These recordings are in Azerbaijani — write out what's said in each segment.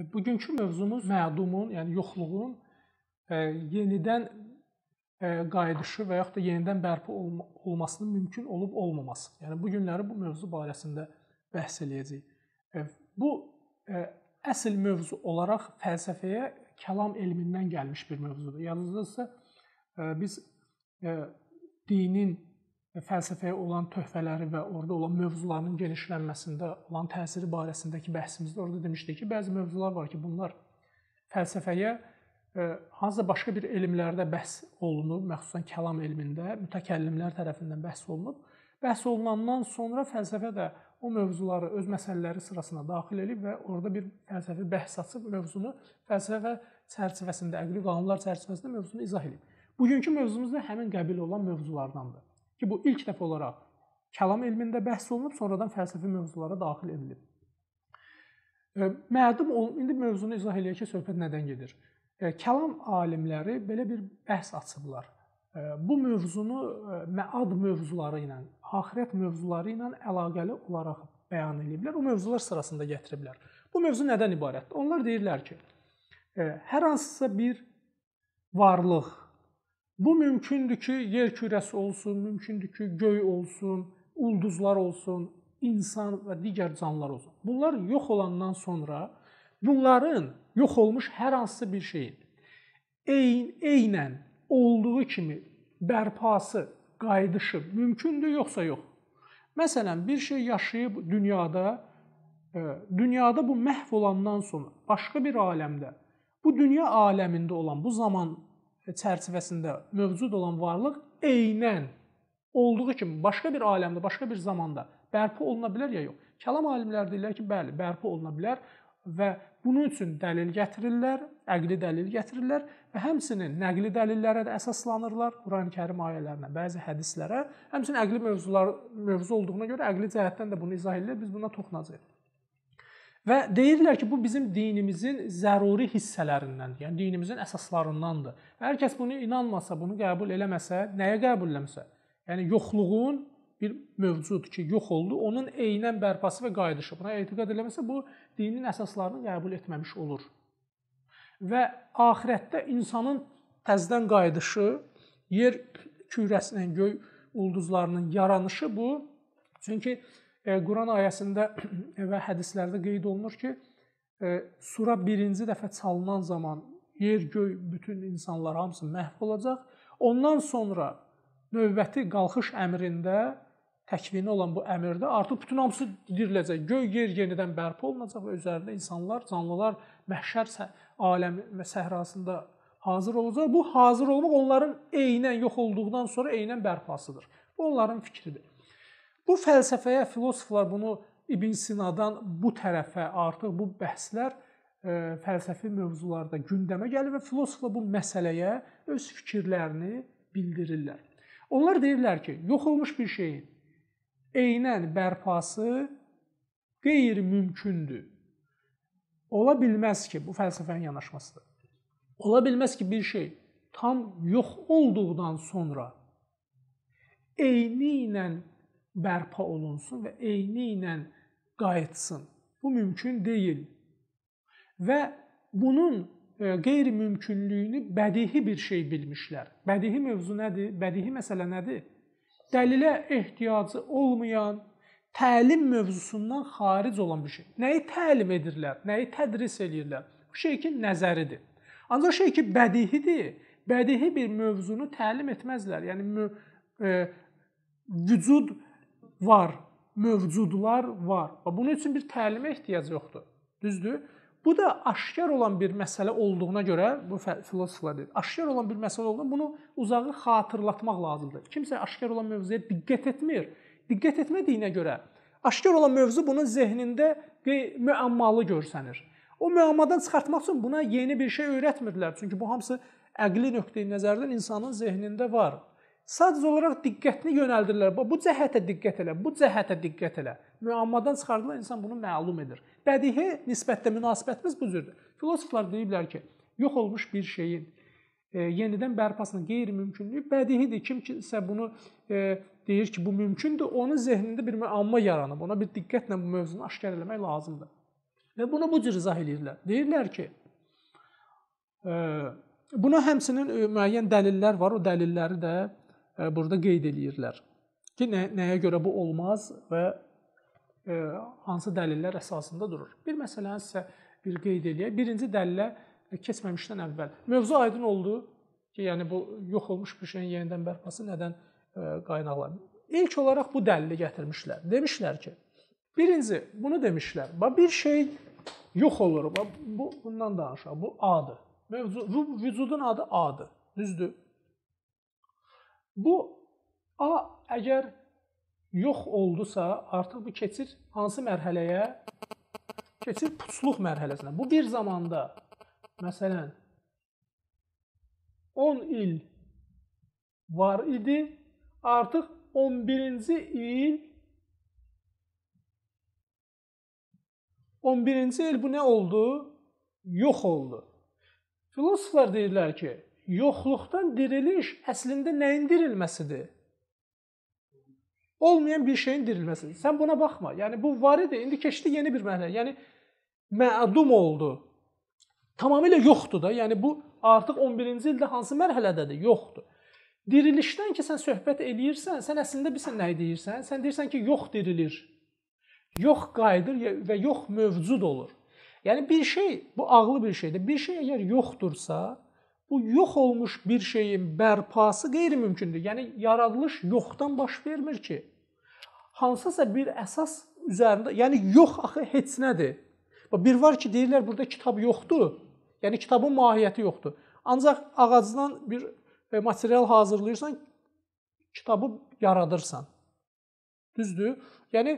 E, bugünkü mövzumuz mədumun, yəni yoxluğun e, yenidən e, qayıdışı və yaxud da yenidən bərpa olma, olmasının mümkün olub olmaması. Yəni bu günləri bu mövzu barəsində bəhs eləyəcəyik. E, bu e, əsl mövzu olaraq fəlsəfəyə kəlam elmindən gəlmiş bir mövzudur. Yadınızdadırsa, e, biz e, dinin E, fəlsəfəyə olan töhfələri və orada olan mövzuların genişlənməsində olan təsiri barəsindəki bəhsimizdə orada demişdik ki, bəzi mövzular var ki, bunlar fəlsəfəyə e, hansısa başqa bir elmlərdə bəhs olunub, məxsusən kəlam elmində mütəkəllimlər tərəfindən bəhs olunub. Bəhs olunandan sonra fəlsəfə də o mövzuları öz məsələləri sırasına daxil edib və orada bir fəlsəfi bəhs açıb mövzunu fəlsəfə çərçivəsində, əqli qanunlar çərçivəsində mövzunu izah edib. Bugünkü mövzumuz da həmin qəbil olan mövzulardandır ki, bu ilk dəfə olaraq kəlam elmində bəhs olunub, sonradan fəlsəfi mövzulara daxil edilib. E, mədum indi mövzunu izah eləyək ki, söhbət nədən gedir. E, kəlam alimləri belə bir bəhs açıblar. E, bu mövzunu məad mövzuları ilə, axirət mövzuları ilə əlaqəli olaraq bəyan ediblər. O mövzular sırasında gətiriblər. Bu mövzu nədən ibarətdir? Onlar deyirlər ki, hər hansısa bir varlıq Bu mümkündür ki, yer kürəsi olsun, mümkündür ki, göy olsun, ulduzlar olsun, insan və digər canlılar olsun. Bunlar yox olandan sonra bunların yox olmuş hər hansı bir şeyin eyn eynən olduğu kimi bərpası, qayıdışı mümkündür yoxsa yox? Məsələn, bir şey yaşayıb dünyada e, dünyada bu məhv olandan sonra başqa bir aləmdə bu dünya aləmində olan bu zaman çərçivəsində mövcud olan varlıq eynən olduğu kimi başqa bir aləmdə, başqa bir zamanda bərpa oluna bilər ya yox. Kəlam alimləri deyirlər ki, bəli, bərpa oluna bilər və bunun üçün dəlil gətirirlər, əqli dəlil gətirirlər və həmçinin nəqli dəlillərə də əsaslanırlar, Quran-Kərim ayələrinə, bəzi hədislərə, həmçinin əqli mövzular mövzu olduğuna görə əqli cəhətdən də bunu izah edirlər. Biz buna toxunacağıq. Və deyirlər ki, bu bizim dinimizin zəruri hissələrindəndir. Yəni dinimizin əsaslarındandır. Hər kəs bunu inanmasa, bunu qəbul eləməsə, nəyə qəbul eləməsə? Yəni yoxluğun bir mövcud ki, yox oldu, onun eynən bərpası və qayıdışı. Buna etiqad eləməsə, bu dinin əsaslarını qəbul etməmiş olur. Və axirətdə insanın təzədən qayıdışı, yer kürəsinin, göy ulduzlarının yaranışı bu. Çünki E, Quran ayəsində və hədislərdə qeyd olunur ki, e, sura birinci dəfə çalınan zaman yer, göy, bütün insanlar hamısı məhv olacaq. Ondan sonra növbəti qalxış əmrində təkvini olan bu əmrdə artıq bütün hamısı diriləcək. Göy, yer yenidən bərpa olunacaq və üzərində insanlar, canlılar məhşər aləmi səhrasında hazır olacaq. Bu hazır olmaq onların eynən yox olduqdan sonra eynən bərpasıdır. Bu onların fikridir. Bu fəlsəfəyə filosoflar bunu İbn Sinadan bu tərəfə artıq bu bəhslər ə, e, fəlsəfi mövzularda gündəmə gəlir və filosoflar bu məsələyə öz fikirlərini bildirirlər. Onlar deyirlər ki, yox olmuş bir şeyin eynən bərpası qeyri-mümkündür. Ola bilməz ki, bu fəlsəfənin yanaşmasıdır. Ola bilməz ki, bir şey tam yox olduqdan sonra eyni ilə bərpa olunsun və eyni ilə qayıtsın. Bu mümkün deyil. Və bunun e, qeyri-mümkünlüyünü bədii bir şey bilmişlər. Bədii mövzu nədir? Bədii məsələ nədir? Dəlilə ehtiyacı olmayan, təlim mövzusundan xaric olan bir şey. Nəyi təlim edirlər? Nəyi tədris eləyirlər? Bu şey ki, nəzəridir. Ancaq şey ki, bədihidir. Bədii bir mövzunu təlim etməzlər. Yəni mö e, vücud var, mövcudlar var. Və bunun üçün bir təlimə ehtiyac yoxdur. Düzdür? Bu da aşkar olan bir məsələ olduğuna görə, bu filosoflar deyir, aşkar olan bir məsələ olduğuna bunu uzağı xatırlatmaq lazımdır. Kimsə aşkar olan mövzuya diqqət etmir. Diqqət etmədiyinə görə aşkar olan mövzu bunun zehnində müəmmalı görsənir. O müəmmadan çıxartmaq üçün buna yeni bir şey öyrətmirlər. Çünki bu hamısı əqli nöqteyi nəzərdən insanın zehnində var. Sadəcə olaraq diqqətini yönəldirlər. Bu cəhətə diqqət elə, bu cəhətə diqqət elə. Müəmmadan çıxardılan insan bunu məlum edir. Bədii nisbətdə münasibətimiz bu cürdür. Filosoflar deyiblər ki, yox olmuş bir şeyin e, yenidən bərpasının qeyri-mümkünlüyü bədihidir. Kim kimsə bunu e, deyir ki, bu mümkündür, onun zehnində bir müəmma yaranıb. Ona bir diqqətlə bu mövzunu aşkar etmək lazımdır. Və bunu bu cür izah eləyirlər. Deyirlər ki, e, buna həmçinin e, müəyyən dəlillər var. O dəlilləri də E, burada qeyd eləyirlər ki, nə, nəyə görə bu olmaz və e, hansı dəlillər əsasında durur. Bir məsələni sizə bir qeyd eləyək. Birinci dəlillə e, keçməmişdən əvvəl mövzu aydın oldu ki, yəni bu yox olmuş bir şeyin yenidən bərpası nədən e, qaynaqlanır? İlk olaraq bu dəlili gətirmişlər. Demişlər ki, birinci bunu demişlər. Bax bir şey yox olur. Bax bu bundan danışaq. Bu A-dır. Mövzu vücudun adı A-dır. Düzdür? Bu A əgər yox oldusa, artıq bu keçir hansı mərhələyə? Keçir puçluq mərhələsinə. Bu bir zamanda məsələn 10 il var idi, artıq 11-ci il 11-ci il bu nə oldu? Yox oldu. Filosoflar deyirlər ki, yoxluqdan diriliş əslində nəyin dirilməsidir? Olmayan bir şeyin dirilməsidir. Sən buna baxma. Yəni bu var idi, indi keçdi yeni bir məna. Yəni mədum oldu. Tamamilə yoxdur da. Yəni bu artıq 11-ci ildə hansı mərhələdədir? Yoxdur. Dirilişdən ki sən söhbət eləyirsən, sən əslində bilirsən nə deyirsən? Sən deyirsən ki, yox dirilir. Yox qayıdır və yox mövcud olur. Yəni bir şey, bu ağlı bir şeydir. Bir şey əgər yoxdursa, bu yox olmuş bir şeyin bərpası qeyri-mümkündür. Yəni yaradılış yoxdan baş vermir ki. Hansısa bir əsas üzərində, yəni yox axı heç nədir. Bir var ki, deyirlər burada kitab yoxdur. Yəni kitabın mahiyyəti yoxdur. Ancaq ağacdan bir e, material hazırlayırsan, kitabı yaradırsan. Düzdür? Yəni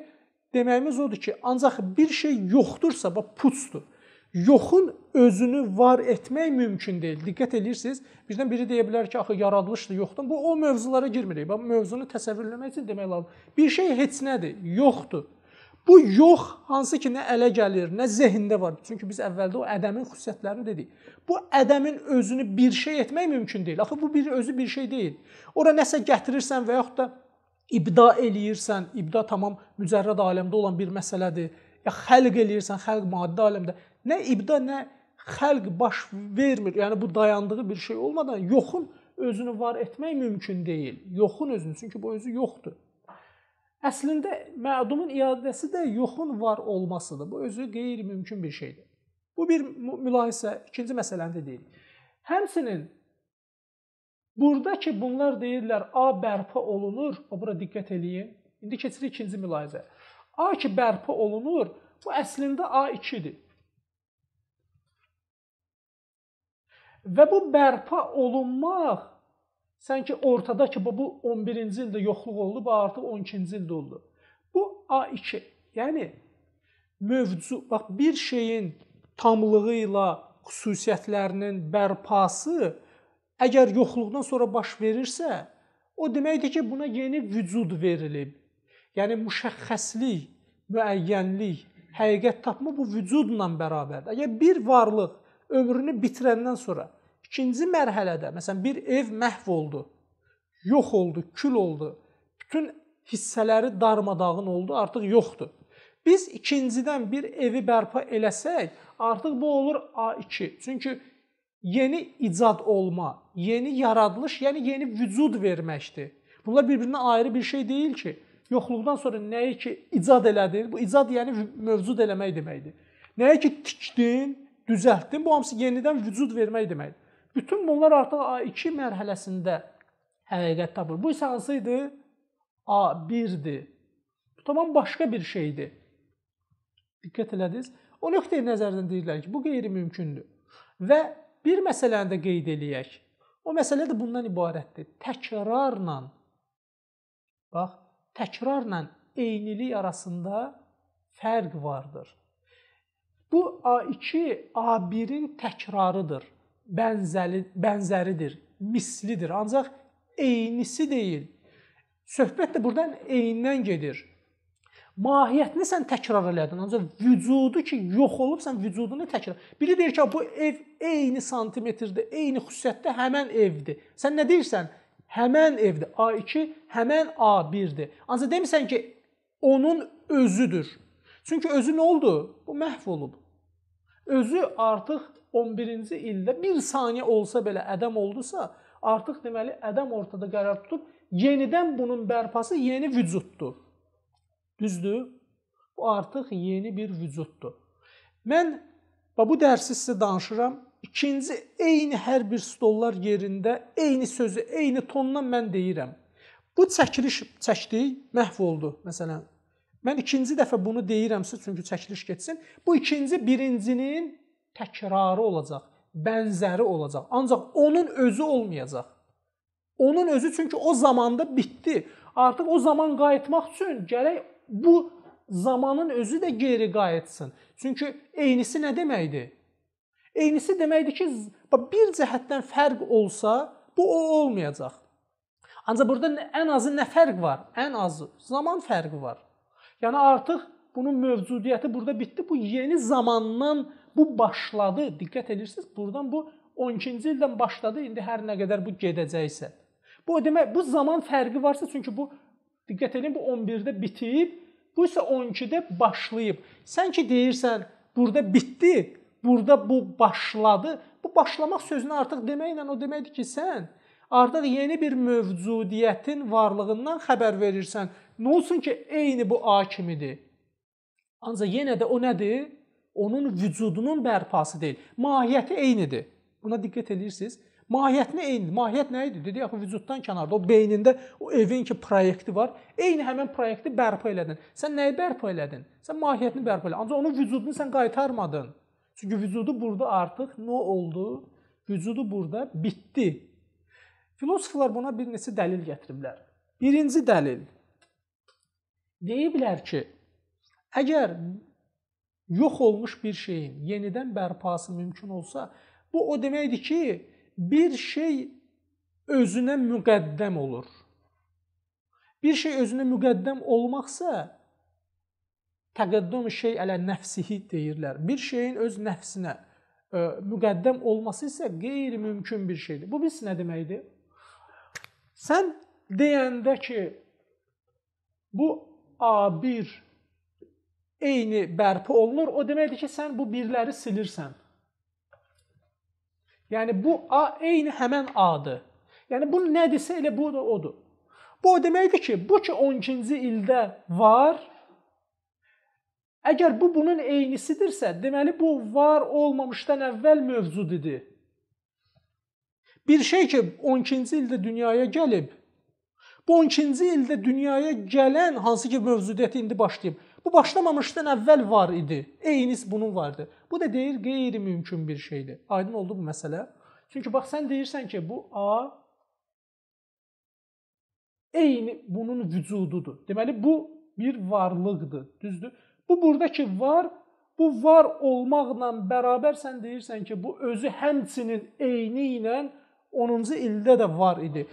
deməyimiz odur ki, ancaq bir şey yoxdursa, bax putsdur yoxun özünü var etmək mümkün deyil. Diqqət edirsiniz, bizdən biri deyə bilər ki, axı yaradılışdır, yoxdur. Bu o mövzulara girmirik. Bax mövzunu təsəvvürləmək üçün demək lazım. Bir şey heç nədir, yoxdur. Bu yox hansı ki, nə ələ gəlir, nə zehində var. Çünki biz əvvəldə o ədəmin xüsusiyyətlərini dedik. Bu ədəmin özünü bir şey etmək mümkün deyil. Axı bu bir özü bir şey deyil. Ora nəsə gətirirsən və yaxud da ibda eləyirsən, ibda tamam mücərrəd aləmdə olan bir məsələdir. Ya xəlq eləyirsən, xəlq maddi aləmdə nə ibda, nə xəlq baş vermir. Yəni bu dayandığı bir şey olmadan yoxun özünü var etmək mümkün deyil. Yoxun özünü, çünki bu özü yoxdur. Əslində mədumun iadəsi də yoxun var olmasıdır. Bu özü qeyri-mümkün bir şeydir. Bu bir mülahizə, ikinci məsələni də deyirik. Həmçinin burada ki bunlar deyirlər A bərpa olunur, o bura diqqət eləyin. İndi keçirik ikinci mülahizəyə. A ki bərpa olunur, bu əslində A2-dir. Və bu bərpa olunmaq sanki ortada ki, bu 11-ci ildə yoxluq oldu, bu artıq 12-ci ildə oldu. Bu A2, yəni mövcu, bax bir şeyin tamlığı ilə xüsusiyyətlərinin bərpası əgər yoxluqdan sonra baş verirsə, o deməkdir ki, buna yeni vücud verilib. Yəni müşəxxəslik, müəyyənlik, həqiqət tapma bu vücudla bərabərdir. Əgər bir varlıq ömrünü bitirəndən sonra ikinci mərhələdə, məsələn, bir ev məhv oldu, yox oldu, kül oldu, bütün hissələri darmadağın oldu, artıq yoxdur. Biz ikincidən bir evi bərpa eləsək, artıq bu olur A2. Çünki yeni icad olma, yeni yaradılış, yəni yeni vücud verməkdir. Bunlar bir-birinə ayrı bir şey deyil ki, yoxluqdan sonra nəyi ki icad elədin, bu icad yəni mövcud eləmək deməkdir. Nəyi ki tikdin, düzəltdin. Bu hamısı yenidən vücud vermək deməkdir. Bütün bunlar artıq A2 mərhələsində həqiqət tapır. Bu isə hansı idi? A1-dir. Bu tamam başqa bir şeydir. Diqqət elədiniz? O nöqteyi nəzərdən deyirlər ki, bu qeyri-mümkündür. Və bir məsələni də qeyd eləyək. O məsələ də bundan ibarətdir. Təkrarla bax, təkrarla eynilik arasında fərq vardır. Bu A2 A1-in təkrarıdır, bənzəli, bənzəridir, mislidir, ancaq eynisi deyil. Söhbət də burdan eynindən gedir. Mahiyyətini sən təkrar elədin, ancaq vücudu ki, yox olub, sən vücudunu təkrar. Biri deyir ki, bu ev eyni santimetrdə, eyni xüsusiyyətdə həmən evdir. Sən nə deyirsən? Həmən evdir. A2 həmən A1-dir. Ancaq demisən ki, onun özüdür. Çünki özü nə oldu? Bu məhv olub özü artıq 11-ci ildə 1 saniyə olsa belə ədəm oldusa, artıq deməli ədəm ortada qərar tutub yenidən bunun bərpası yeni vücuddur. Düzdür? Bu artıq yeni bir vücuddur. Mən və bu dərsi sizə danışıram. İkinci eyni hər bir stollar yerində eyni sözü, eyni tonla mən deyirəm. Bu çəkiliş çəkdi, məhv oldu. Məsələn, Mən ikinci dəfə bunu deyirəmsə, çünki çəkiliş getsin, bu ikinci birincinin təkrarı olacaq, bənzəri olacaq. Ancaq onun özü olmayacaq. Onun özü çünki o zamanda bitdi. Artıq o zaman qayıtmaq üçün gərək bu zamanın özü də geri qayıtsın. Çünki eynisi nə deməkdir? Eynisi deməkdir ki, bir cəhətdən fərq olsa, bu o olmayacaq. Ancaq burada ən azı nə fərq var? Ən azı zaman fərqi var. Yəni artıq bunun mövcudiyyəti burada bitdi. Bu yeni zamandan bu başladı. Diqqət edirsiniz, burdan bu 12-ci ildən başladı. İndi hər nə qədər bu gedəcəksə. Bu demək bu zaman fərqi varsa, çünki bu diqqət edin bu 11-də bitib, bu isə 12-də başlayıb. Sən ki deyirsən, burada bitdi, burada bu başladı. Bu başlamaq sözünü artıq deməklə o deməkdir ki, sən artıq yeni bir mövcudiyyətin varlığından xəbər verirsən. Nə olsun ki, eyni bu A kimidir. Ancaq yenə də o nədir? Onun vücudunun bərpası deyil. Mahiyyəti eynidir. Buna diqqət edirsiniz. Mahiyyət nə eynidir? Mahiyyət nə idi? Dedi, axı vücuddan kənarda, o beynində o evin ki proyekti var. Eyni həmin proyekti bərpa elədin. Sən nəyi bərpa elədin? Sən mahiyyətini bərpa elədin. Ancaq onun vücudunu sən qaytarmadın. Çünki vücudu burada artıq nə oldu? Vücudu burada bitdi. Filosoflar buna bir neçə dəlil gətiriblər. Birinci dəlil Deyiblər ki, əgər yox olmuş bir şeyin yenidən bərpası mümkün olsa, bu o deməkdir ki, bir şey özünə müqəddəm olur. Bir şey özünə müqəddəm olmaqsa, təqəddüm şey ələ nəfsihi deyirlər. Bir şeyin öz nəfsinə ə, e, müqəddəm olması isə qeyri-mümkün bir şeydir. Bu biz nə deməkdir? Sən deyəndə ki, bu A1 eyni bərpa olunur. O deməkdir ki, sən bu birləri silirsən. Yəni, bu A eyni həmən A-dır. Yəni, bu nədirsə elə bu da odur. Bu o deməkdir ki, bu ki 12-ci ildə var, əgər bu bunun eynisidirsə, deməli bu var olmamışdan əvvəl mövcud idi. Bir şey ki 12-ci ildə dünyaya gəlib, Bu 12-ci ildə dünyaya gələn hansı ki mövcudiyyəti indi başlayıb. Bu başlamamışdan əvvəl var idi. Eynis bunun vardı. Bu da deyir qeyri-mümkün bir şeydir. Aydın oldu bu məsələ? Çünki bax sən deyirsən ki, bu A eyni bunun vücududur. Deməli bu bir varlıqdır, düzdür? Bu burdakı var, bu var olmaqla bərabər sən deyirsən ki, bu özü həmçinin eyni ilə 10-cu ildə də var idi.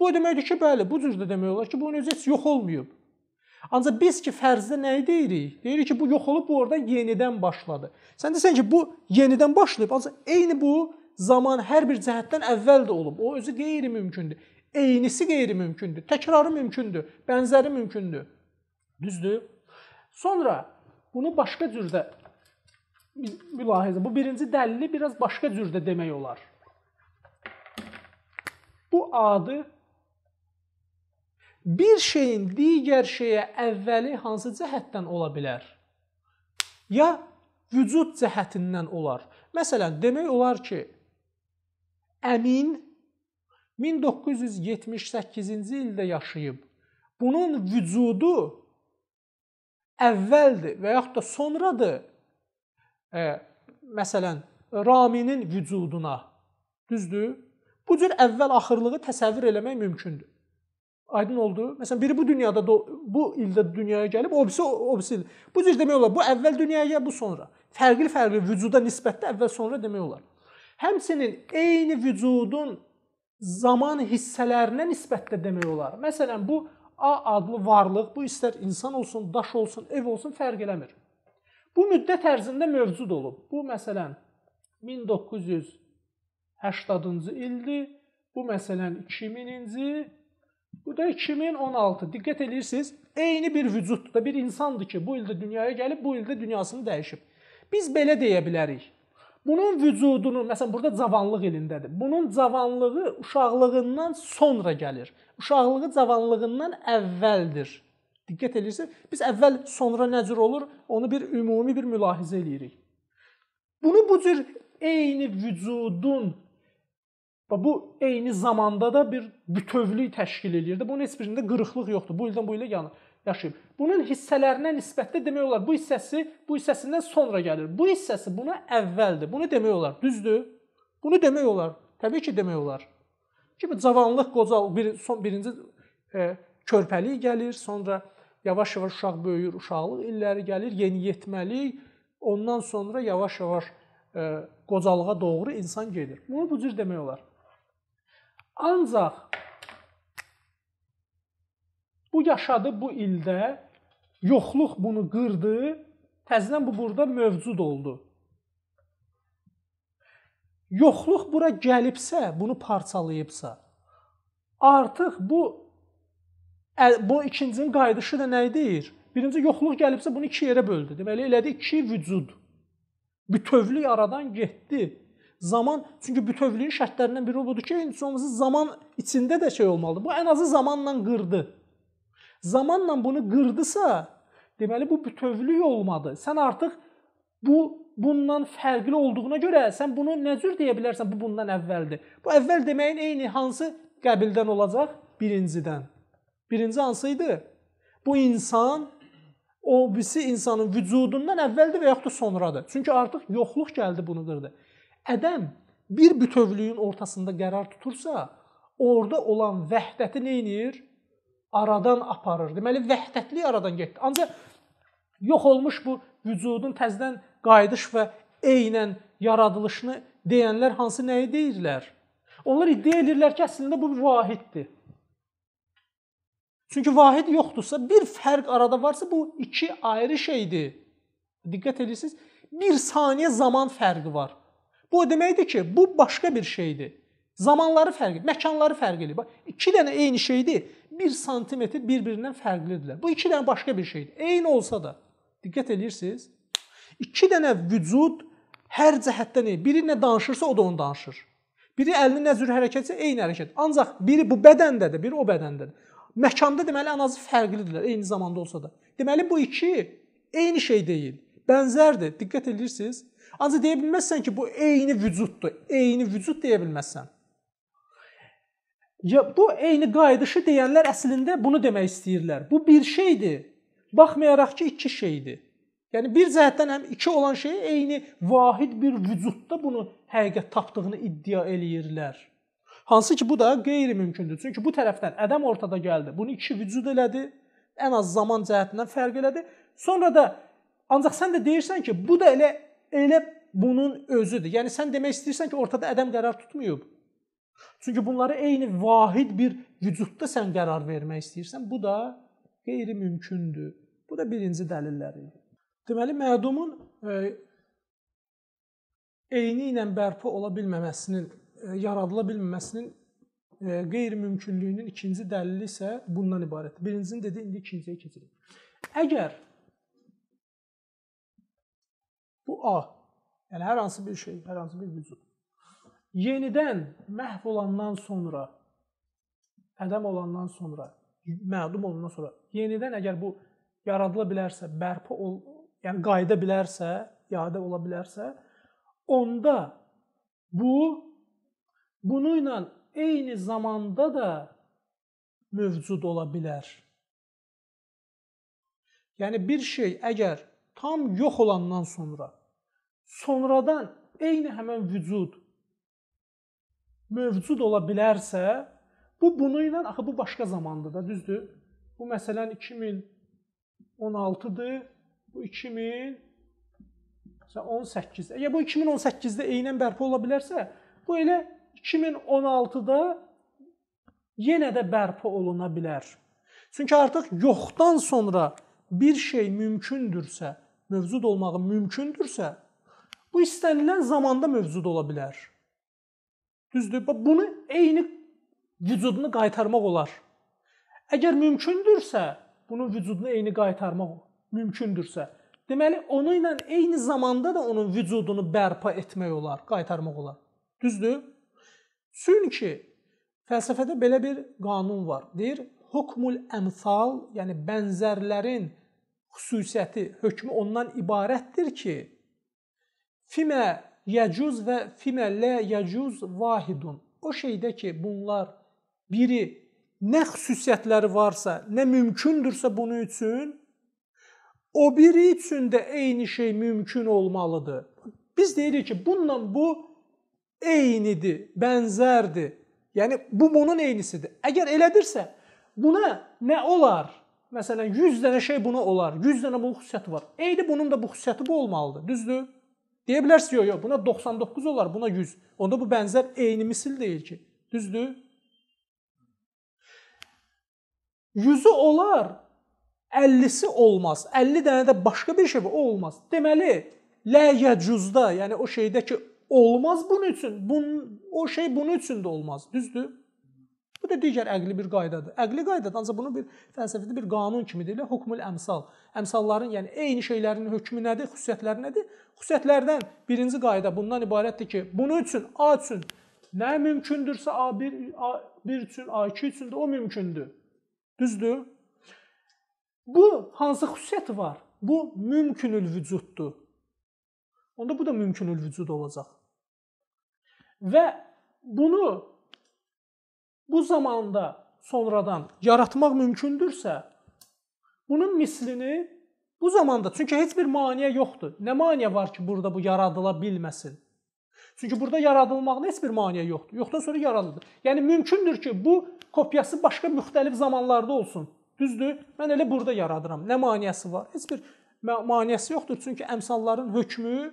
Bu deməkdir ki, bəli, bu cür də demək olar ki, bunun özü heç yox olmayıb. Ancaq biz ki, fərzdə nəyi deyirik? Deyirik ki, bu yox olub, bu oradan yenidən başladı. Sən desən ki, bu yenidən başlayıb, ancaq eyni bu zaman hər bir cəhətdən əvvəl də olub. O özü qeyri-mümkündür. Eynisi qeyri-mümkündür. Təkrarı mümkündür, bənzəri mümkündür. Düzdür? Sonra bunu başqa cürdə mülahizə. Bu birinci dəlili biraz başqa cürdə demək olar. Bu adı Bir şeyin digər şeyə əvvəli hansı cəhətdən ola bilər? Ya vücud cəhətindən olar. Məsələn, demək olar ki, Əmin 1978-ci ildə yaşayıb. Bunun vücudu əvvəldir və yaxud da sonradır. E, məsələn, Raminin vücuduna. Düzdür? Bu cür əvvəl-axırlığı təsəvvür eləmək mümkündür. Aydın oldu? Məsələn, biri bu dünyada, bu ildə dünyaya gəlib, obisi obisi il. Bu cür demək olar, bu əvvəl dünyaya gəl, bu sonra. Fərqli-fərqli vücuda nisbətdə əvvəl-sonra demək olar. Həmçinin eyni vücudun zaman hissələrinə nisbətdə demək olar. Məsələn, bu A adlı varlıq, bu istər insan olsun, daş olsun, ev olsun, fərq eləmir. Bu müddət ərzində mövcud olub. Bu, məsələn, 1980-cı ildir, bu, məsələn, 2000-ci ildir, Bu da 2016. Diqqət edirsiniz, eyni bir vücuddur da, bir insandır ki, bu ildə dünyaya gəlib, bu ildə dünyasını dəyişib. Biz belə deyə bilərik. Bunun vücudunu, məsələn, burada cavanlıq ilindədir. Bunun cavanlığı uşaqlığından sonra gəlir. Uşaqlığı cavanlığından əvvəldir. Diqqət edirsiniz, biz əvvəl sonra nə cür olur, onu bir ümumi bir mülahizə eləyirik. Bunu bu cür eyni vücudun Bu eyni zamanda da bir bütövlük təşkil eləyirdi. Bunun heç birində qırıqlıq yoxdur. Bu ildən bu ilə yanır yaşayıb. Bunun hissələrinə nisbətdə demək olar bu hissəsi bu hissəsindən sonra gəlir. Bu hissəsi buna əvvəldir. Bunu demək olar, düzdür? Bunu demək olar. Təbii ki, demək olar. Kimi cavanlıq, qocal bir son birinci e, körpəlik gəlir, sonra yavaş-yavaş uşaq böyüyür, uşaqlıq illəri gəlir, yeniyetməlik, ondan sonra yavaş-yavaş e, qocalığa doğru insan gedir. Bunu bu cür demək olar. Ancaq bu yaşadı bu ildə, yoxluq bunu qırdı, təzədən bu burada mövcud oldu. Yoxluq bura gəlibsə, bunu parçalayıbsa, artıq bu bu ikincinin qayıdışı da nə deyir? Birinci yoxluq gəlibsə bunu iki yerə böldü. Deməli elədi iki vücud bütövlük aradan getdi. Zaman, çünki bütövlüyün şərtlərindən biri budur ki, heç olmasa zaman içində də şey olmalıdır. Bu ən azı zamanla qırdı. Zamanla bunu qırdısa, deməli bu bütövlük olmadı. Sən artıq bu bundan fərqli olduğuna görə sən bunu nə cür deyə bilərsən bu bundan əvvəldir. Bu əvvəl deməyin eyni hansı qəbildən olacaq? Birincidən. Birinci hansı idi? Bu insan o birisi insanın vücudundan əvvəldir və yaxud da sonradır. Çünki artıq yoxluq gəldi bunu qırdı. Ədəm bir bütövlüyün ortasında qərar tutursa, orada olan vəhdəti neynir? Aradan aparır. Deməli, vəhdətli aradan getdi. Ancaq yox olmuş bu vücudun təzdən qayıdış və eynən yaradılışını deyənlər hansı nəyi deyirlər? Onlar iddia edirlər ki, əslində bu vahiddir. Çünki vahid yoxdursa, bir fərq arada varsa, bu iki ayrı şeydir. Diqqət edirsiniz, bir saniyə zaman fərqi var. Bu o deməkdir ki, bu başqa bir şeydir. Zamanları fərqli, məkanları fərqlidir. Bax, 2 dənə eyni şeydir, 1 santimetr bir-birindən fərqlidirlər. Bu 2 dənə başqa bir şeydir. Eyni olsa da, diqqət edirsiniz, 2 dənə vücud hər cəhətdən eyni. Biri nə danışırsa, o da onu danışır. Biri əlini nə cür hərəkətsə, eyni hərəkət. Ancaq biri bu bədəndədir, biri o bədəndədir. Məkanda deməli ən azı fərqlidirlər, eyni zamanda olsa da. Deməli bu iki eyni şey deyil, bənzərdir. Diqqət edirsiniz, Ancaq deyə bilməzsən ki, bu eyni vücuddur. Eyni vücud deyə bilməzsən. Ya bu eyni qayıdışı deyənlər əslində bunu demək istəyirlər. Bu bir şeydir. Baxmayaraq ki, iki şeydir. Yəni bir cəhətdən həm iki olan şeyi eyni vahid bir vücudda bunu həqiqət tapdığını iddia eləyirlər. Hansı ki bu da qeyri-mümkündür. Çünki bu tərəfdən ədəm ortada gəldi. Bunu iki vücud elədi. Ən az zaman cəhətindən fərq elədi. Sonra da ancaq sən də deyirsən ki, bu da elə elə bunun özüdür. Yəni sən demək istəyirsən ki, ortada ədəm qərar tutmayıb. Çünki bunları eyni vahid bir vücudda sən qərar vermək istəyirsən, bu da qeyri-mümkündür. Bu da birinci dəlilləridir. Deməli, mədumun e, eyni ilə bərpa ola bilməməsinin, e, yaradıla bilməməsinin e, qeyri-mümkünlüyünün ikinci dəlili isə bundan ibarətdir. Birincini dedi, indi ikinciyə keçirik. Əgər Bu A. Yəni hər hansı bir şey, hər hansı bir vücud. Yenidən məhv olandan sonra ədəm olandan sonra, mədum olandan sonra yenidən əgər bu yaradıla bilərsə, bərpa ol, yəni qayıda bilərsə, iade ola bilərsə, onda bu bununla eyni zamanda da mövcud ola bilər. Yəni bir şey əgər tam yox olandan sonra sonradan eyni həmən vücud mövcud ola bilərsə, bu bunu ilə axı bu başqa zamandır da, düzdür? Bu məsələn 2016-dır, bu 2000 18. Əgər bu 2018-də eynən bərpa ola bilərsə, bu elə 2016-da yenə də bərpa oluna bilər. Çünki artıq yoxdan sonra bir şey mümkündürsə, mövcud olmağı mümkündürsə, Bu istənilən zamanda mövcud ola bilər. Düzdür? Bax bunu eyni vücudunu qaytarmaq olar. Əgər mümkündürsə, bunun vücudunu eyni qaytarmaq mümkündürsə, deməli onu ilə eyni zamanda da onun vücudunu bərpa etmək olar, qaytarmaq olar. Düzdür? Çünki fəlsəfədə belə bir qanun var. Deyir, hukmul əmsal, yəni bənzərlərin xüsusiyyəti, hökmü ondan ibarətdir ki, Fimə yəcuz və fimə lə yəcuz vahidun. O şeydə ki, bunlar biri nə xüsusiyyətləri varsa, nə mümkündürsə bunun üçün, o biri üçün də eyni şey mümkün olmalıdır. Biz deyirik ki, bununla bu eynidir, bənzərdir. Yəni, bu bunun eynisidir. Əgər elədirsə, buna nə olar? Məsələn, 100 dənə şey buna olar, 100 dənə bu xüsusiyyəti var. Eyni bunun da bu xüsusiyyəti bu olmalıdır, düzdür? Deyə bilərsiniz, yox, yox, buna 99 olar, buna 100. Onda bu bənzər eyni misil deyil ki. Düzdür? 100-ü olar, 50-si olmaz. 50 dənə də başqa bir şey var, o olmaz. Deməli, la yəcuzda, yəni o şeydə ki, olmaz bunun üçün, bun, o şey bunun üçün də olmaz. Düzdür? Bu da digər əqli bir qaydadır. Əqli qaydadır, ancaq bunu bir fəlsəfidə bir qanun kimi deyilir, hukmul əmsal. Əmsalların, yəni eyni şeylərin hökmü nədir, xüsusiyyətləri nədir? Xüsusiyyətlərdən birinci qayda bundan ibarətdir ki, bunun üçün A üçün nə mümkündürsə A1, A1 üçün, A2 üçün də o mümkündür. Düzdür? Bu hansı xüsusiyyəti var? Bu mümkünül vücuddur. Onda bu da mümkünül vücud olacaq. Və bunu bu zamanda sonradan yaratmaq mümkündürsə, bunun mislini bu zamanda, çünki heç bir maniyə yoxdur. Nə maniyə var ki, burada bu yaradıla bilməsin? Çünki burada yaradılmağına heç bir maniyə yoxdur. Yoxdan sonra yaradılır. Yəni mümkündür ki, bu kopyası başqa müxtəlif zamanlarda olsun. Düzdür? Mən elə burada yaradıram. Nə maniyəsi var? Heç bir maniyəsi yoxdur. Çünki əmsalların hökmü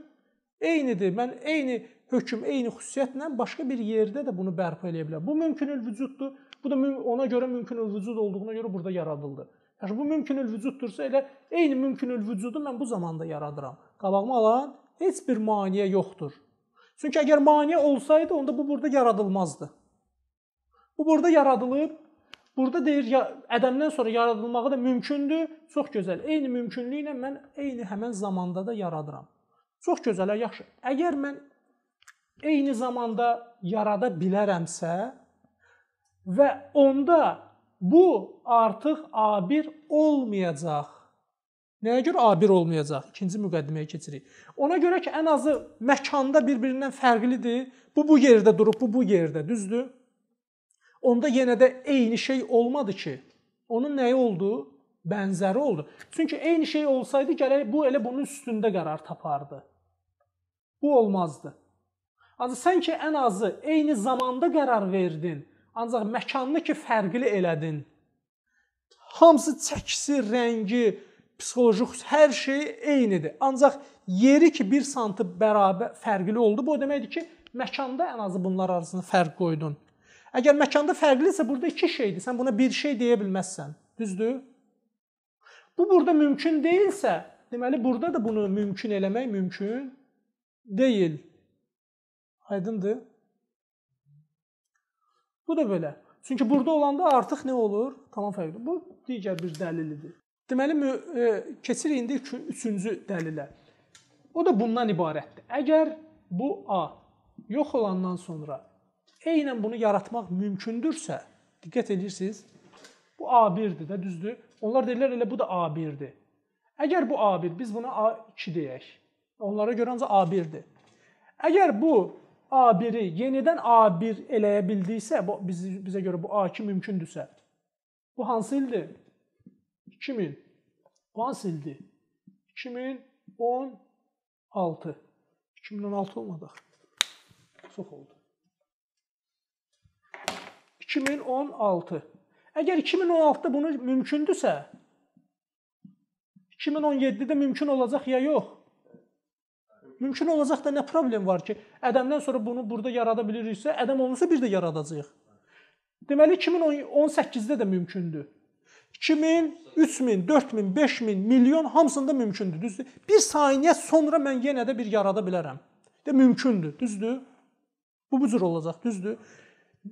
eynidir. Mən eyni hökm eyni xüsusiyyətlə başqa bir yerdə də bunu bərpa eləyə bilər. Bu mümkünül vücuddur. Bu da ona görə mümkünül vücud olduğuna görə burada yaradıldı. Yaxşı, bu mümkünül vücuddursa elə eyni mümkünül vücudu mən bu zamanda yaradıram. Qabağıma alan heç bir maneə yoxdur. Çünki əgər maneə olsaydı, onda bu burada yaradılmazdı. Bu burada yaradılıb, burada deyir, ya, ədəmdən sonra yaradılmağı da mümkündür. Çox gözəl. Eyni mümkünlüklə mən eyni həmən zamanda da yaradıram. Çox gözəl, yaxşı. Əgər mən eyni zamanda yarada bilərəmsə və onda bu artıq A1 olmayacaq. Nəyə görə A1 olmayacaq? İkinci müqəddiməyə keçirik. Ona görə ki, ən azı məkanda bir-birindən fərqlidir. Bu bu yerdə durub, bu bu yerdə, düzdür? Onda yenə də eyni şey olmadı ki. Onun nəyi oldu? Bənzəri oldu. Çünki eyni şey olsaydı gərək bu elə bunun üstündə qərar tapardı. Bu olmazdı. Ancaq sən ki ən azı eyni zamanda qərar verdin, ancaq məkanını ki fərqli elədin. Hamısı çəkisi, rəngi, psixoloji hər şey eynidir. Ancaq yeri ki 1 sm bərabər fərqli oldu. Bu o deməkdir ki, məkanda ən azı bunlar arasında fərq qoydun. Əgər məkanda fərqlisə burada 2 şeydir. Sən buna bir şey deyə bilməzsən. Düzdür? Bu burada mümkün deyilsə, deməli burada da bunu mümkün eləmək mümkün deyil. Aydındır? Bu da belə. Çünki burada olanda artıq nə olur? Tamam fərqli. Bu digər bir dəlilidir. Deməli e, keçirik indi 3-cü dəlilə. O da bundan ibarətdir. Əgər bu A yox olandan sonra eynən bunu yaratmaq mümkündürsə, diqqət edirsiniz, bu A1-dir də, düzdür? Onlar deyirlər elə bu da A1-dir. Əgər bu A1, biz buna A2 deyək. Onlara görə ancaq A1-dir. Əgər bu A1-i yenidən A1 eləyə bildiksə, bu, biz, bizə görə bu A2 mümkündürsə, bu hansı ildir? 2000. Bu hansı ildir? 2016. 2016 olmadı. Çox oldu. 2016. Əgər 2016-da bunu mümkündürsə, 2017-də mümkün olacaq ya yox? Mümkün olacaq da nə problem var ki, Ədəmdən sonra bunu burada yarada biliriksə, Ədəm olmasa bir də yaradacağıq. Deməli 2018-də də mümkündür. 2000, 3000, 4000, 5000, milyon hamısında mümkündür, düzdür? Bir saniyə sonra mən yenə də bir yarada bilərəm. De mümkündür, düzdür? Bu bu cür olacaq, düzdür?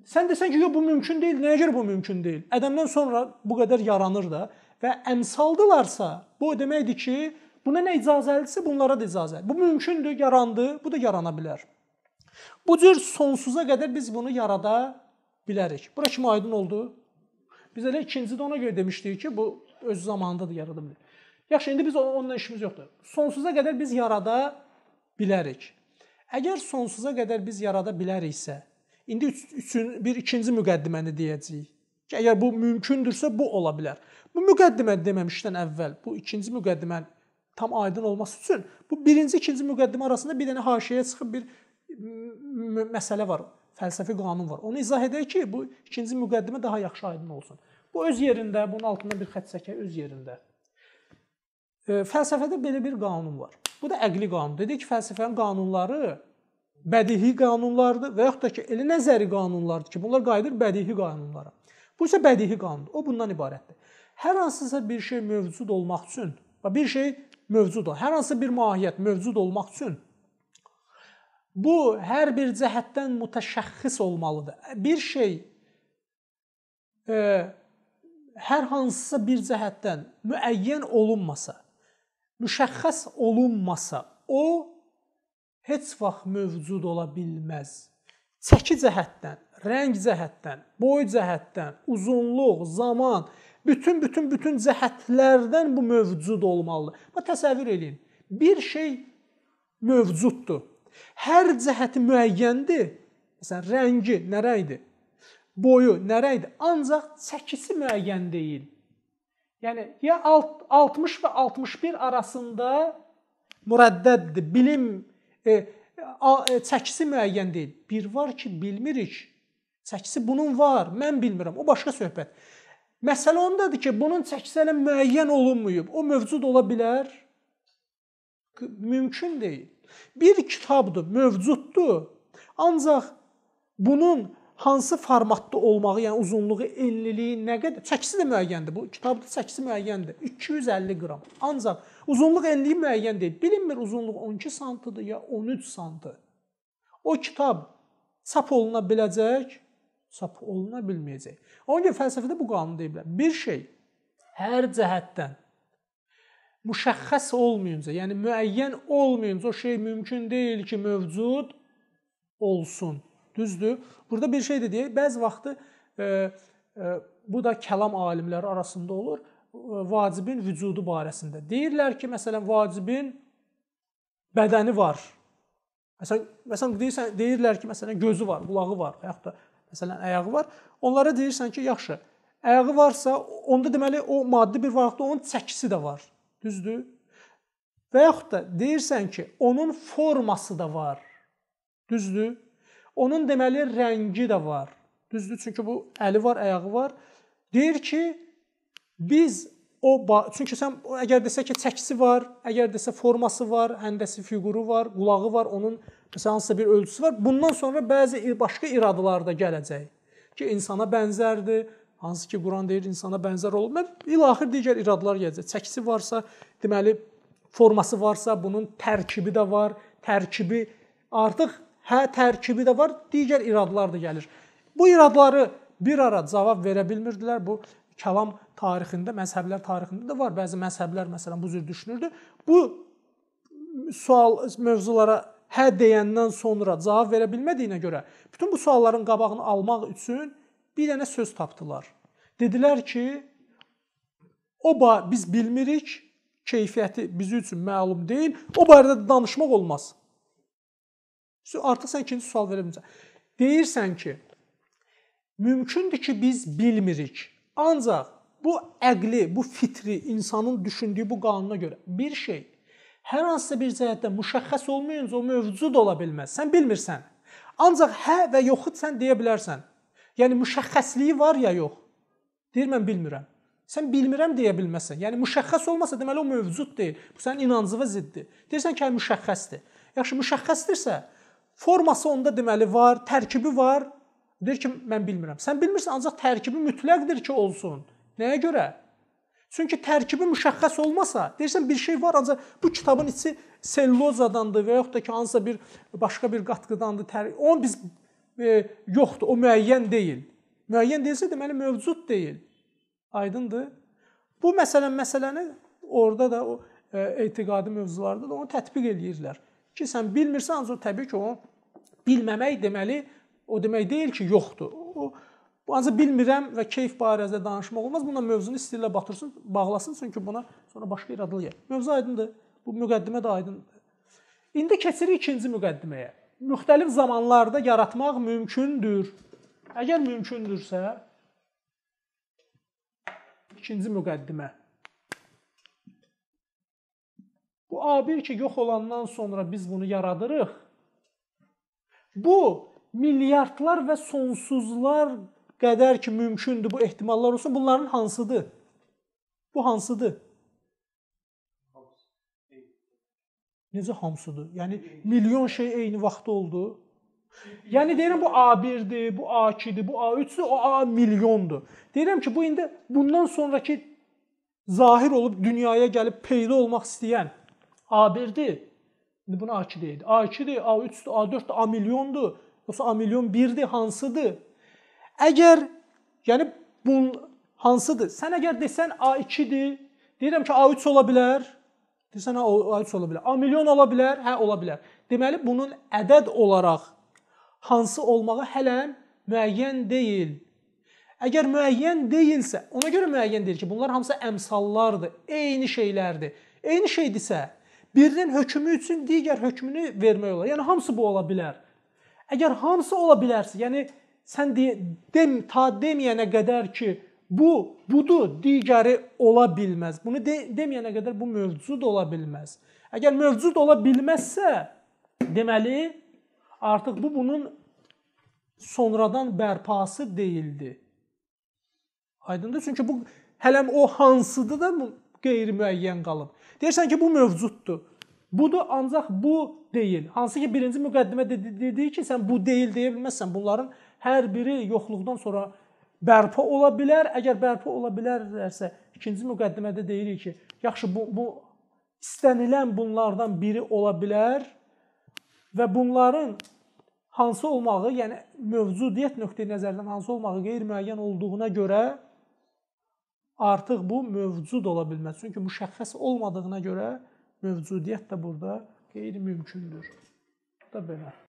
Sən desən ki, yox bu mümkün deyil. Nəyə görə bu mümkün deyil? Ədəmdən sonra bu qədər yaranır da və əmsaldılarsa, bu o deməkdir ki, Buna nə icazəlidirsə, bunlara da icazəlidir. Bu mümkündür, yarandı, bu da yarana bilər. Bu cür sonsuza qədər biz bunu yarada bilərik. Bura kimi aydın oldu? Biz elə ikinci də ona görə demişdik ki, bu öz zamanında da yarada bilir. Yaxşı, indi biz onunla işimiz yoxdur. Sonsuza qədər biz yarada bilərik. Əgər sonsuza qədər biz yarada biləriksə, indi üçün bir ikinci müqəddiməni deyəcəyik. Ki, əgər bu mümkündürsə, bu ola bilər. Bu müqəddimə deməmişdən əvvəl, bu ikinci müqəddiməni tam aydın olması üçün bu birinci, ikinci müqəddimə arasında bir dənə haşiyə çıxıb bir məsələ var, fəlsəfi qanun var. Onu izah edək ki, bu ikinci müqəddimə daha yaxşı aydın olsun. Bu öz yerində, bunun altında bir xətt çəkək öz yerində. E, fəlsəfədə belə bir qanun var. Bu da əqli qanun. Dedik ki, fəlsəfənin qanunları bədii qanunlardır və yaxud da ki, elə nəzəri qanunlardır ki, bunlar qayıdır bədii qanunlara. Bu isə bədii qanundur. O bundan ibarətdir. Hər hansısa bir şey mövcud olmaq üçün və bir şey mövcuddur. Hər hansı bir mahiyyət mövcud olmaq üçün bu hər bir cəhətdən mütəşəxxis olmalıdır. Bir şey e, hər hansısa bir cəhətdən müəyyən olunmasa, müşəxxəs olunmasa, o heç vaxt mövcud ola bilməz. Çəki cəhətdən, rəng cəhətdən, boy cəhətdən, uzunluq, zaman, Bütün, bütün, bütün cəhətlərdən bu mövcud olmalıdır. Bu təsəvvür edin. Bir şey mövcuddur. Hər cəhəti müəyyəndir. Məsələn, rəngi nə rəngdir? Boyu nə rəngdir? Ancaq çəkisi müəyyən deyil. Yəni ya 60 və 61 arasında mürəddəddir. Bilim e, a, e, çəkisi müəyyən deyil. Bir var ki, bilmirik. Çəkisi bunun var. Mən bilmirəm. O başqa söhbət. Məsələ ondadır ki, bunun çəksəli müəyyən olunmayıb. O mövcud ola bilər. Mümkün deyil. Bir kitabdır, mövcuddur. Ancaq bunun hansı formatda olmağı, yəni uzunluğu, enliliyi nə qədər? Çəkisi də müəyyəndir. Bu kitabda çəkisi müəyyəndir. 250 qram. Ancaq uzunluq, enliyi müəyyən deyil. Bilinmir uzunluq 12 santıdır ya 13 santı. O kitab çap oluna biləcək çap oluna bilməyəcək. Ona görə fəlsəfədə bu qanunu deyiblər. Bir şey hər cəhətdən müşəxxəs olmayınca, yəni müəyyən olmayınca o şey mümkün deyil ki, mövcud olsun. Düzdür? Burada bir şey də deyək, bəzi vaxtı e, e, bu da kəlam alimləri arasında olur. E, vacibin vücudu barəsində. Deyirlər ki, məsələn, vacibin bədəni var. Məsələn, məsələn deyirsən, deyirlər ki, məsələn, gözü var, qulağı var və yaxud da məsələn, ayağı var. Onlara deyirsən ki, yaxşı, ayağı varsa, onda deməli o maddi bir varlıqda onun çəkisi də var. Düzdür? Və yaxud da deyirsən ki, onun forması da var. Düzdür? Onun deməli rəngi də var. Düzdür? Çünki bu əli var, ayağı var. Deyir ki, biz o çünki sən əgər desə ki, çəkisi var, əgər desə forması var, həndəsi fiquru var, qulağı var, onun Məsələn, hansısa bir ölçüsü var. Bundan sonra bəzi başqa iradılar da gələcək ki, insana bənzərdir. Hansı ki, Quran deyir insana bənzər olub. İlaxır digər iradlar gələcək. Çəkisi varsa, deməli forması varsa, bunun tərkibi də var. Tərkibi artıq hə tərkibi də var, digər iradlar da gəlir. Bu iradları bir ara cavab verə bilmirdilər. Bu kəlam tarixində, məzhəblər tarixində də var. Bəzi məzhəblər məsələn bu cür düşünürdü. Bu sual mövzulara hə deyəndən sonra cavab verə bilmədiyinə görə bütün bu sualların qabağını almaq üçün bir dənə söz tapdılar. Dedilər ki, oba biz bilmirik, keyfiyyəti bizim üçün məlum deyil. O barədə danışmaq olmaz. Artıq sən ikinci sual verə bilmirsən. Deyirsən ki, mümkündür ki, biz bilmirik. Ancaq bu əqli, bu fitri insanın düşündüyü bu qanuna görə bir şey hər hansısa bir cəhətdə müşəxəs olmayınca o mövcud ola bilməz. Sən bilmirsən. Ancaq hə və yoxu sən deyə bilərsən. Yəni müşəxəsliyi var ya yox. Deyir mən bilmirəm. Sən bilmirəm deyə bilməsən. Yəni müşəxəs olmasa deməli o mövcud deyil. Bu sənin inancına ziddir. Deyirsən ki, hə, müşəxəsdir. Yaxşı, müşəxəsdirsə, forması onda deməli var, tərkibi var. Deyir ki, mən bilmirəm. Sən bilmirsən, ancaq tərkibi mütləqdir ki, olsun. Nəyə görə? Çünki tərkibi müşəxəs olmasa, deyirsən bir şey var, ancaq bu kitabın içi sellozadandır və yaxud da ki, hansısa bir başqa bir qatqıdandır. Tər... Onu biz e, yoxdur, o müəyyən deyil. Müəyyən deyilsə deməli mövcud deyil. Aydındır? Bu məsələ məsələni orada da o e, etiqadi mövzularda da onu tətbiq eləyirlər. Ki sən bilmirsən, ancaq təbii ki, o bilməmək deməli o demək deyil ki, yoxdur. O Bu ancaq bilmirəm və keyf barəsində danışmaq olmaz. Bununla mövzunu istirlə batırsın, bağlasın, çünki buna sonra başqa iradlı yer. Mövzu aydındır. Bu müqəddimə də aydındır. İndi keçirik ikinci müqəddiməyə. Müxtəlif zamanlarda yaratmaq mümkündür. Əgər mümkündürsə, ikinci müqəddimə. Bu A1 ki, yox olandan sonra biz bunu yaradırıq. Bu milyardlar və sonsuzlar qədər ki mümkündür bu ehtimallar olsun, bunların hansıdır? Bu hansıdır? Necə hamısıdır? Yəni milyon şey eyni vaxtda oldu. Yəni deyirəm bu A1-dir, bu A2-dir, bu A3-dür, o A milyondur. Deyirəm ki, bu indi bundan sonrakı zahir olub dünyaya gəlib peyda olmaq istəyən A1-dir. İndi bunu A2 deyildi. A2-dir, A3-dür, A4-dür, A milyondur. Yoxsa A milyon 1-dir, hansıdır? Əgər, yəni bun hansıdır? Sən əgər desən A2-dir, deyirəm ki, A3 ola bilər. Desən ha, A3 ola bilər. A milyon ola bilər. Hə, ola bilər. Deməli bunun ədəd olaraq hansı olmağı hələ müəyyən deyil. Əgər müəyyən deyilsə, ona görə müəyyən deyil ki, bunlar hamısı əmsallardır, eyni şeylərdir. Eyni şeydirsə, birinin hökmü üçün digər hökmünü vermək olar. Yəni hamısı bu ola bilər. Əgər hamısı ola bilərsə, yəni sən de, dem, ta deməyənə qədər ki, bu budur, digəri ola bilməz. Bunu de, deməyənə qədər bu mövcud ola bilməz. Əgər mövcud ola bilməzsə, deməli artıq bu bunun sonradan bərpası deyildi. Aydındır? Çünki bu hələm o hansıdır da qeyri-müəyyən qalıb. Deyirsən ki, bu mövcuddur. Budur, ancaq bu deyil. Hansı ki, birinci müqəddimə dedi, dedi ki, sən bu deyil deyə bilməzsən. Bunların hər biri yoxluqdan sonra bərpa ola bilər. Əgər bərpa ola bilərlərsə, ikinci müqəddimədə deyirik ki, yaxşı bu bu istənilən bunlardan biri ola bilər və bunların hansı olmağı, yəni mövcudiyyət nöqteyi nəzərdən hansı olmağı qeyri-müəyyən olduğuna görə artıq bu mövcud ola bilməz. Çünki müşəxəs olmadığına görə mövcudiyyət də burada qeyri-mümkündür. Bu da belə.